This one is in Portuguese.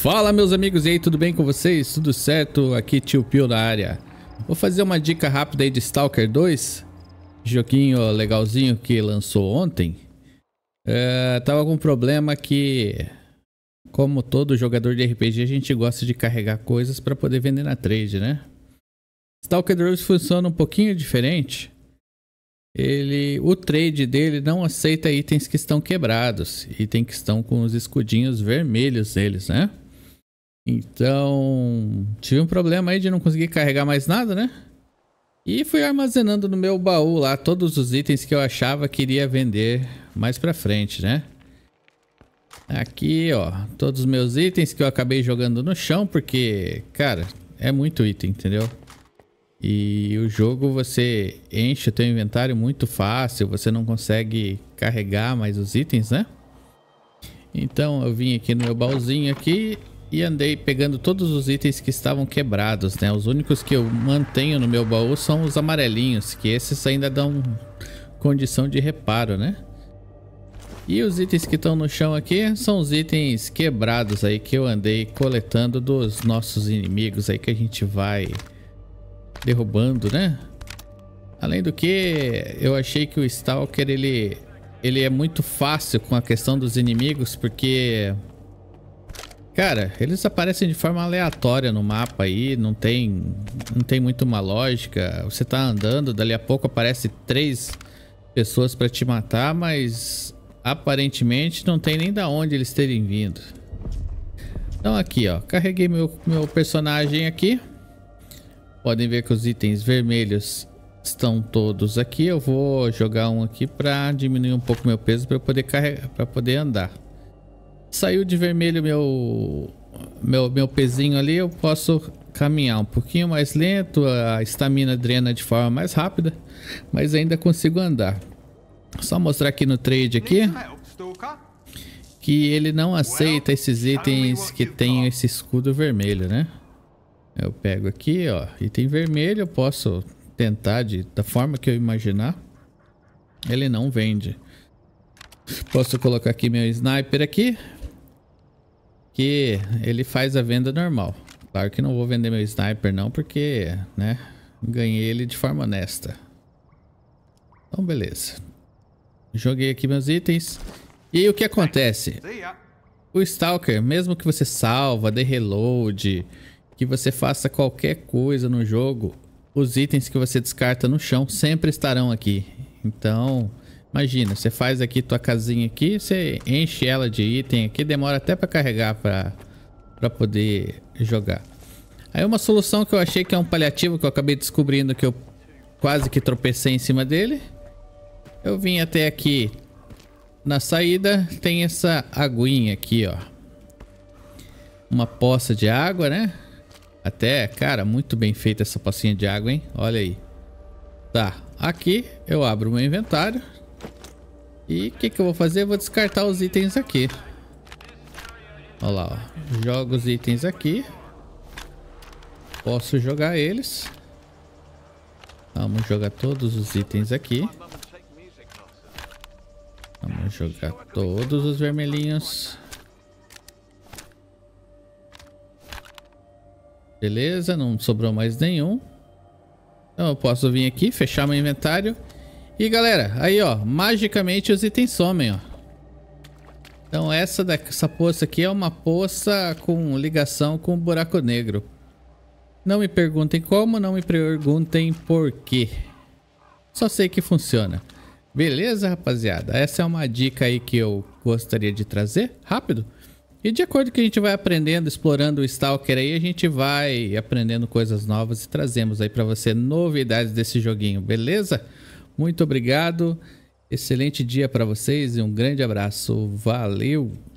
Fala meus amigos, e aí, tudo bem com vocês? Tudo certo? Aqui Tio Pio na área. Vou fazer uma dica rápida aí de Stalker 2, joguinho legalzinho que lançou ontem. É, tava com um problema que, como todo jogador de RPG, a gente gosta de carregar coisas para poder vender na trade, né? Stalker 2 funciona um pouquinho diferente. Ele, o trade dele não aceita itens que estão quebrados, itens que estão com os escudinhos vermelhos deles, né? Então, tive um problema aí de não conseguir carregar mais nada, né? E fui armazenando no meu baú lá todos os itens que eu achava que iria vender mais pra frente, né? Aqui, ó, todos os meus itens que eu acabei jogando no chão, porque, cara, é muito item, entendeu? E o jogo você enche o teu inventário muito fácil, você não consegue carregar mais os itens, né? Então eu vim aqui no meu baúzinho aqui e andei pegando todos os itens que estavam quebrados, né? Os únicos que eu mantenho no meu baú são os amarelinhos, que esses ainda dão condição de reparo, né? E os itens que estão no chão aqui são os itens quebrados aí que eu andei coletando dos nossos inimigos aí que a gente vai derrubando, né? Além do que, eu achei que o Stalker, ele, ele é muito fácil com a questão dos inimigos, porque Cara, eles aparecem de forma aleatória no mapa aí, não tem, não tem muito uma lógica. Você tá andando, dali a pouco aparece três pessoas para te matar, mas aparentemente não tem nem da onde eles terem vindo. Então aqui, ó, carreguei meu, meu personagem aqui. Podem ver que os itens vermelhos estão todos aqui. Eu vou jogar um aqui para diminuir um pouco meu peso para poder carregar, para poder andar. Saiu de vermelho meu, meu, meu pezinho ali, eu posso caminhar um pouquinho mais lento, a estamina drena de forma mais rápida, mas ainda consigo andar. Só mostrar aqui no trade aqui que ele não aceita esses itens que tem esse escudo vermelho, né? Eu pego aqui, ó, item vermelho, eu posso tentar de, da forma que eu imaginar. Ele não vende. Posso colocar aqui meu sniper aqui, que ele faz a venda normal. Claro que não vou vender meu sniper não, porque, né, ganhei ele de forma honesta. Então, beleza. Joguei aqui meus itens. E aí, o que acontece? O Stalker, mesmo que você salva, dê reload, que você faça qualquer coisa no jogo, os itens que você descarta no chão sempre estarão aqui. Então, Imagina, você faz aqui tua casinha aqui, você enche ela de item aqui, demora até para carregar para poder jogar. Aí uma solução que eu achei que é um paliativo que eu acabei descobrindo que eu quase que tropecei em cima dele. Eu vim até aqui na saída, tem essa aguinha aqui, ó. Uma poça de água, né? Até, cara, muito bem feita essa pocinha de água, hein? Olha aí. Tá, aqui eu abro o meu inventário, e o que, que eu vou fazer? Eu vou descartar os itens aqui. Olha lá, ó. Jogo os itens aqui. Posso jogar eles. Vamos jogar todos os itens aqui. Vamos jogar todos os vermelhinhos. Beleza, não sobrou mais nenhum. Então eu posso vir aqui, fechar meu inventário e galera, aí ó, magicamente os itens somem, ó. Então essa, daqui, essa poça aqui é uma poça com ligação com o buraco negro. Não me perguntem como, não me perguntem por quê. Só sei que funciona. Beleza, rapaziada? Essa é uma dica aí que eu gostaria de trazer, rápido. E de acordo que a gente vai aprendendo, explorando o Stalker aí, a gente vai aprendendo coisas novas e trazemos aí para você novidades desse joguinho, beleza? Muito obrigado. Excelente dia para vocês e um grande abraço. Valeu!